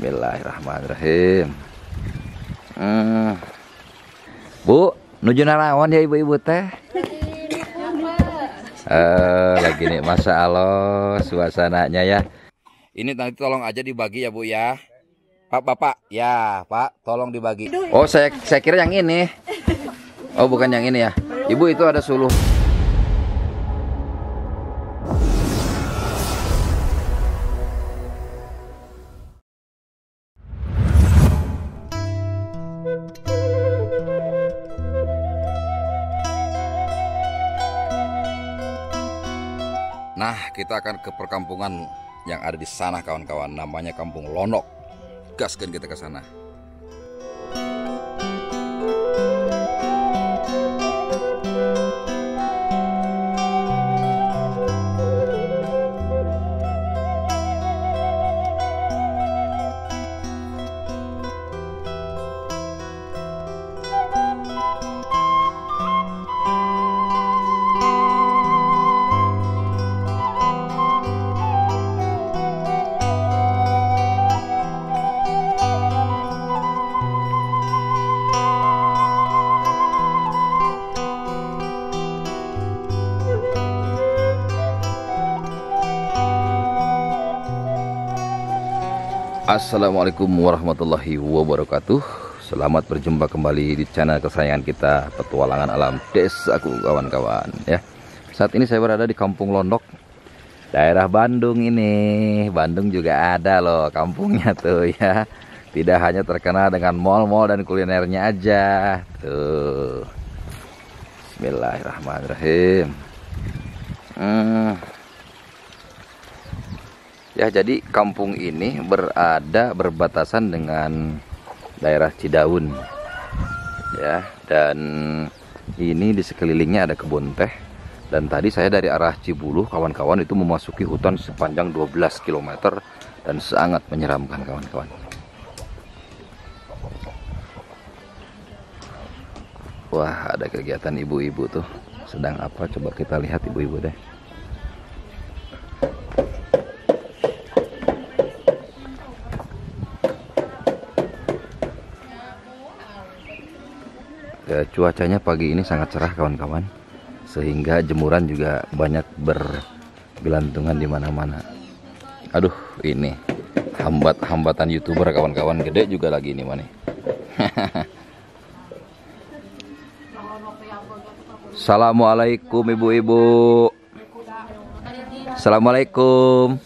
Bismillahirrahmanirrahim hmm. Bu nuju narawan ya ibu-ibu teh uh, lagi nih masa Allah suasananya ya ini nanti tolong aja dibagi ya Bu ya Pak Bapak ya Pak tolong dibagi Oh saya saya kira yang ini Oh bukan yang ini ya Ibu itu ada suluh Kita akan ke perkampungan yang ada di sana kawan-kawan. Namanya Kampung Lonok. Gaskan kita ke sana. Assalamualaikum warahmatullahi wabarakatuh Selamat berjumpa kembali di channel kesayangan kita Petualangan Alam Desa Aku kawan-kawan ya. Saat ini saya berada di Kampung Londok Daerah Bandung ini Bandung juga ada loh kampungnya tuh ya Tidak hanya terkenal dengan mal-mal dan kulinernya aja Tuh Bismillahirrahmanirrahim hmm, Ya, jadi kampung ini berada berbatasan dengan daerah Cidaun. Ya, dan ini di sekelilingnya ada kebun teh. Dan tadi saya dari arah Cibulu, kawan-kawan itu memasuki hutan sepanjang 12 km dan sangat menyeramkan kawan-kawan. Wah, ada kegiatan ibu-ibu tuh. Sedang apa? Coba kita lihat ibu-ibu deh. cuacanya pagi ini sangat cerah kawan-kawan sehingga jemuran juga banyak bergelantungan di mana-mana aduh ini hambat-hambatan youtuber kawan-kawan gede juga lagi ini mana Assalamualaikum ibu-ibu Assalamualaikum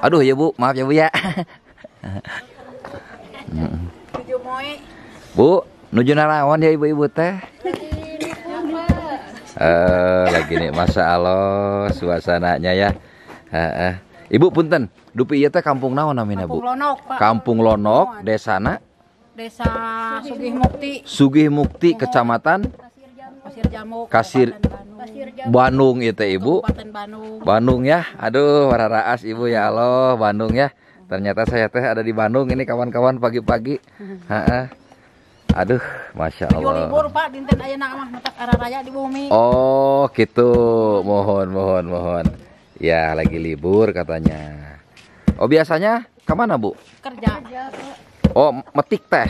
Aduh ya bu maaf ya bu ya Bu nuju narawan ya ibu-ibu teh eh lagi nih masa Allah suasananya ya ibu punten dupi iya teh kampung naon namanya bu kampung lonok Pak. kampung lonok desana desa Sugih Mukti Sugih Mukti iya. kecamatan Kasir Jamuk Kasir Bandung itu ya, ibu Bandung. Bandung ya aduh wararaas ibu ya Allah Bandung ya ternyata saya teh ada di Bandung ini kawan-kawan pagi-pagi Aduh, Masya Allah. Libur, Pak, dinten mah metak raya di bumi. Oh, gitu. Mohon, mohon, mohon. Ya, lagi libur katanya. Oh, biasanya kemana, Bu? Kerja. Oh, metik teh.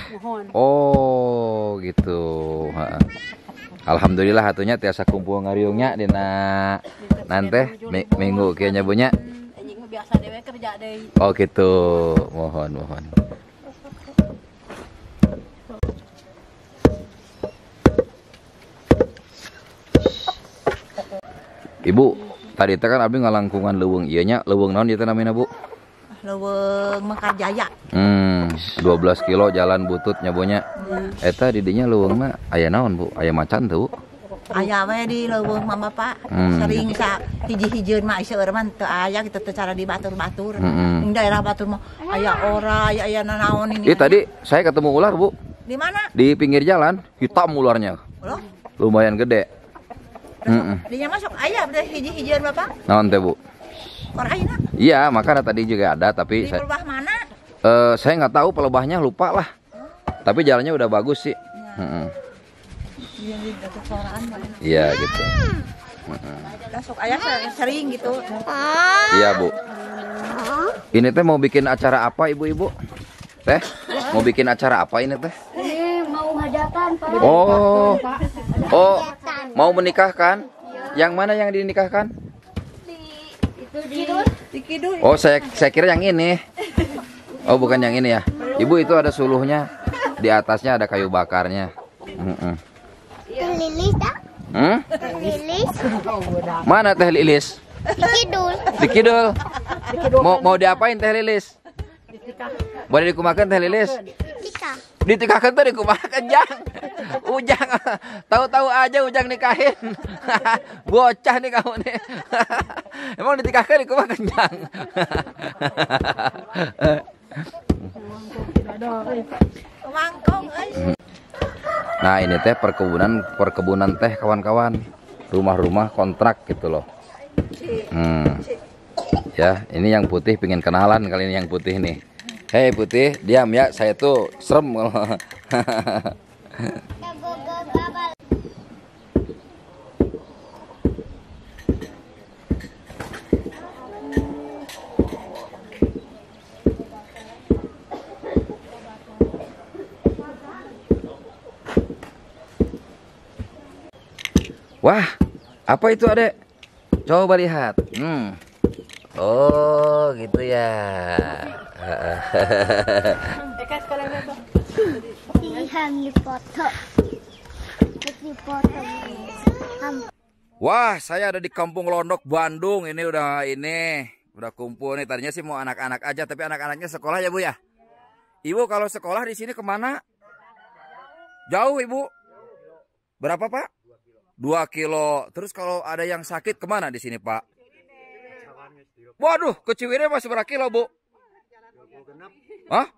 Oh, gitu. Alhamdulillah hatunya tiasa kumpul ngariungnya dina nante minggu kayaknya bunya. Oh gitu, mohon mohon. Ibu, tadi itu kan abdi ngalangkungan leweng ianya, nya, leuweung naon ieu bu. Bu? Mekar Jaya. Hmm, 12 kilo jalan butut nyabonya. Hmm. Eta didinya leweng leuweung mah ayah naon, Bu? ayah macan tuh, Bu? Ayah we di leweng mama pak Hmm. Sering sa hiji-hijeun mah isi mah tuh ayah kitu tuh cara dibatur-batur. Hmm. Di daerah Batur mah ayah ora, ayah ayah naon ini. Ih, tadi saya ketemu ular, Bu. Di mana? Di pinggir jalan, hitam ularnya. Loh? Lumayan gede. Mm -mm. masuk ayah berarti hiji-hijian bapak. Naon teh bu? Orang ayah Iya makanya tadi juga ada tapi. Di saya... pelubah mana? Uh, saya nggak tahu pelubahnya lupa lah. Hmm. Tapi jalannya udah bagus sih. Mm -mm. Iya ya, gitu. Hmm. Masuk ayah sering gitu. Ah. Iya bu. Ini teh mau bikin acara apa ibu-ibu? Teh mau bikin acara apa ini teh? Ini eh, mau hajatan pak. Oh. Oh. Mau menikahkan? Ya. Yang mana yang dinikahkan? Di itu Oh, saya saya kira yang ini. Oh, bukan yang ini ya. Ibu itu ada suluhnya. Di atasnya ada kayu bakarnya. Iya. Lilis Hmm? Lilis. Mana teh lilis? Di Kidul. Di Kidul. Mau mau diapain teh lilis? Boleh dikumakan teh lilis? Nikah ditikahkan tadi kumaha kenjang ujang tahu-tahu aja ujang nikahin bocah nih kamu nih emang ditikahkan di kumaha kenjang nah ini teh perkebunan perkebunan teh kawan-kawan rumah-rumah kontrak gitu loh hmm. ya ini yang putih pingin kenalan kali ini yang putih nih Hei putih, diam ya. Saya tuh serem Wah, apa itu adek? Coba lihat. Hmm. Oh, gitu ya. Eh, Wah, saya ada di Kampung Londok, Bandung. Ini udah ini udah kumpul nih. Tadinya sih mau anak-anak aja, tapi anak-anaknya sekolah ya bu ya. Ibu kalau sekolah di sini kemana? Jauh ibu. Berapa pak? 2 kilo. Terus kalau ada yang sakit kemana di sini pak? Waduh, ke Ciwidey masih berapa kilo bu? Tiga Hah?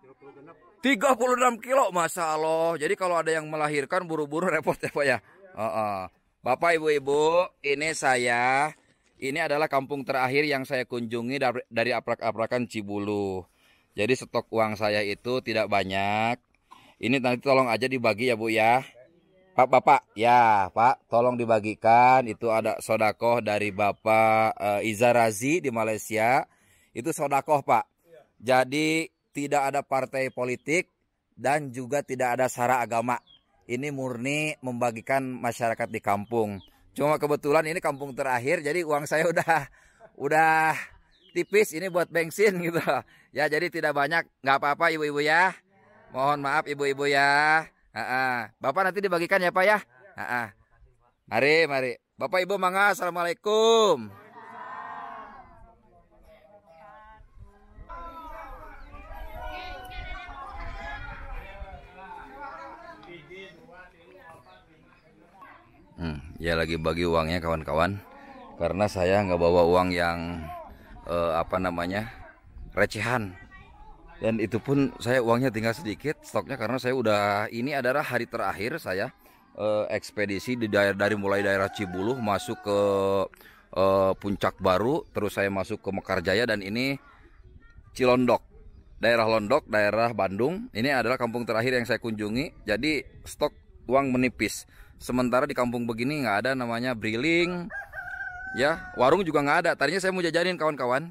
36 kilo, masa Allah. Jadi kalau ada yang melahirkan buru-buru repot ya Pak ya. Oh, oh. Bapak Ibu-ibu, ini saya. Ini adalah kampung terakhir yang saya kunjungi dari aprak-aprakan Cibulu. Jadi stok uang saya itu tidak banyak. Ini nanti tolong aja dibagi ya Bu ya. Pak Bapak, ya Pak, tolong dibagikan. Itu ada sodakoh dari Bapak e, eh, Izarazi di Malaysia. Itu sodakoh Pak. Jadi tidak ada partai politik dan juga tidak ada sara agama. Ini murni membagikan masyarakat di kampung. Cuma kebetulan ini kampung terakhir jadi uang saya udah udah tipis ini buat bensin gitu. Ya jadi tidak banyak, nggak apa-apa ibu-ibu ya. Mohon maaf ibu-ibu ya. Bapak nanti dibagikan ya Pak ya. Mari, mari. Bapak Ibu mangga, Assalamualaikum. ya lagi bagi uangnya kawan-kawan karena saya nggak bawa uang yang eh, apa namanya recehan dan itu pun saya uangnya tinggal sedikit stoknya karena saya udah ini adalah hari terakhir saya eh, ekspedisi di daerah dari mulai daerah Cibuluh masuk ke eh, Puncak Baru terus saya masuk ke Mekarjaya dan ini Cilondok daerah Londok daerah Bandung ini adalah kampung terakhir yang saya kunjungi jadi stok uang menipis Sementara di kampung begini nggak ada namanya briling. Ya, warung juga nggak ada. Tadinya saya mau jajarin kawan-kawan.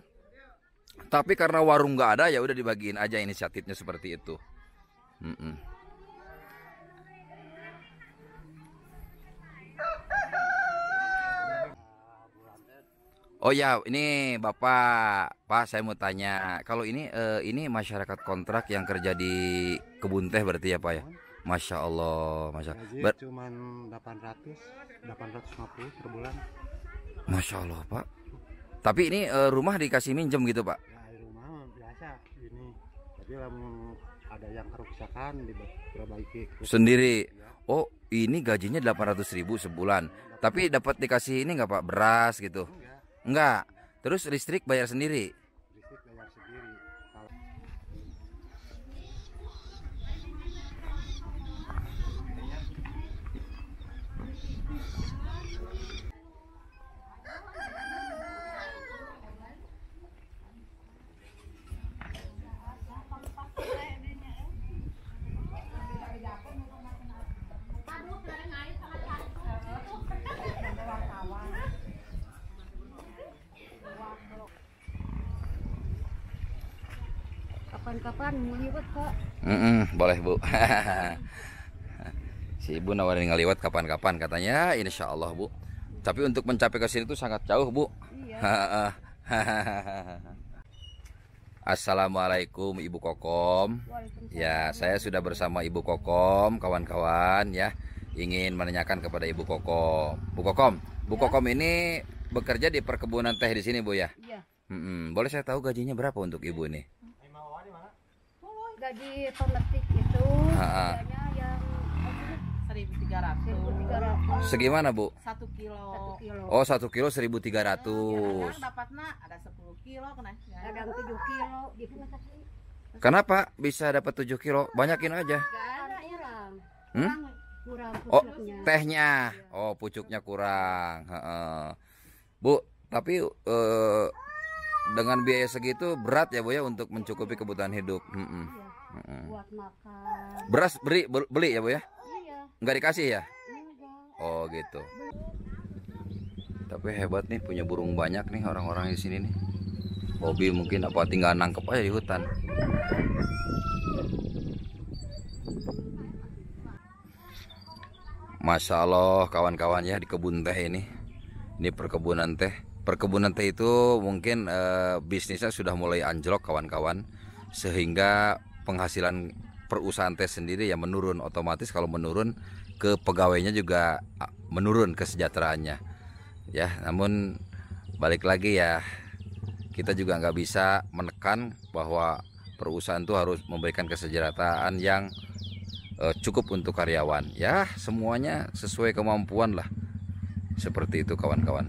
Tapi karena warung nggak ada ya udah dibagiin aja inisiatifnya seperti itu. Mm -mm. Oh ya, ini Bapak, Pak, saya mau tanya, kalau ini eh, ini masyarakat kontrak yang kerja di kebun teh berarti ya Pak ya? Masya Allah, masya. Gaji Ber... cuman 800, 850 per bulan. Masya Allah Pak. Tapi ini uh, rumah dikasih minjem gitu Pak? Ya rumah biasa ini. Tapi lamun ada yang kerusakan diperbaiki. Sendiri. Ya. Oh ini gajinya 800 ribu sebulan. Ya, Tapi dapat dikasih ini nggak Pak beras gitu? Enggak. Enggak. Terus listrik bayar sendiri? kapan-kapan mau liwat kok mm -mm, boleh bu si ibu nawarin ngeliwat kapan-kapan katanya insya Allah bu tapi untuk mencapai ke sini itu sangat jauh bu iya. Assalamualaikum Ibu Kokom Ya saya sudah bersama Ibu Kokom kawan-kawan ya ingin menanyakan kepada Ibu Kokom Bu Kokom Bu ya. Kokom ini bekerja di perkebunan teh di sini Bu ya, ya. Hmm, boleh saya tahu gajinya berapa untuk Ibu ini? gaji pemetik itu ha. yang seribu tiga ratus. Segimana bu? Satu kilo. kilo. Oh satu kilo seribu tiga ratus. Iya, ada sepuluh kilo, ada tujuh kilo. Gitu. Kenapa bisa dapat tujuh kilo? Banyakin aja. Hmm? oh, tehnya. Oh, pucuknya kurang. Bu, tapi uh, dengan biaya segitu berat ya Bu ya untuk mencukupi kebutuhan hidup. Hmm -hmm. Buat makan. Beras beri beli ya, Bu ya? Iya. Enggak dikasih ya? Enggak. Oh, gitu. Tapi hebat nih punya burung banyak nih orang-orang di sini nih. Hobi mungkin apa tinggal nangkep aja di hutan. Masya Allah kawan-kawan ya di kebun teh ini Ini perkebunan teh Perkebunan teh itu mungkin e, bisnisnya sudah mulai anjlok kawan-kawan Sehingga penghasilan perusahaan teh sendiri ya menurun otomatis kalau menurun ke pegawainya juga menurun kesejahteraannya ya namun balik lagi ya kita juga nggak bisa menekan bahwa perusahaan itu harus memberikan kesejahteraan yang eh, cukup untuk karyawan ya semuanya sesuai kemampuan lah seperti itu kawan-kawan